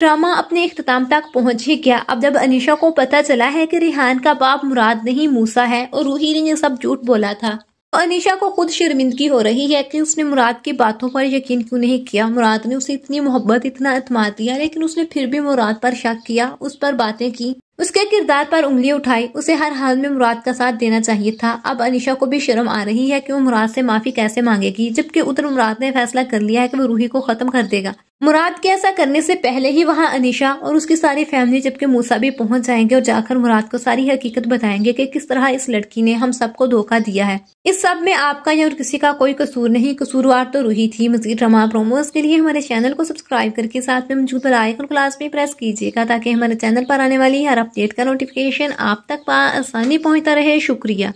drama अपने अख्ताम तक पहुंच ही गया अब जब अनिशा को पता चला है कि रिहान का बाप मुराद नहीं मूसा है और रूही ने यह सब झूठ बोला था तो अनिशा को खुद शर्मिंदगी हो रही है कि उसने मुराद की बातों पर यकीन क्यों नहीं किया मुराद ने उसे इतनी मोहब्बत इतना अतमाद दिया लेकिन उसने फिर भी मुराद पर शक किया उस पर बातें की उसके किरदार पर उंगली उठाई उसे हर हाल में मुराद का साथ देना चाहिए था अब अनिशा को भी शर्म आ रही है कि वो मुराद से माफी कैसे मांगेगी जबकि उधर मुराद ने फैसला कर लिया है कि वो रूही को खत्म कर देगा मुराद के ऐसा करने से पहले ही वहां अनिशा और उसकी सारी फैमिली जबकि मूसा भी पहुंच जाएंगे और जाकर मुराद को सारी हकीकत बताएंगे कि किस तरह इस लड़की ने हम सबको धोखा दिया है इस सब में आपका या और किसी का कोई कसूर नहीं कसूरवार तो रूही थी मजीद रमा प्रोमोज के लिए हमारे चैनल को सब्सक्राइब करके साथ में मौजूद आइकन क्लास में प्रेस कीजिएगा ताकि हमारे चैनल पर आने वाली हर अपडेट का नोटिफिकेशन आप तक आसानी पहुँचता रहे शुक्रिया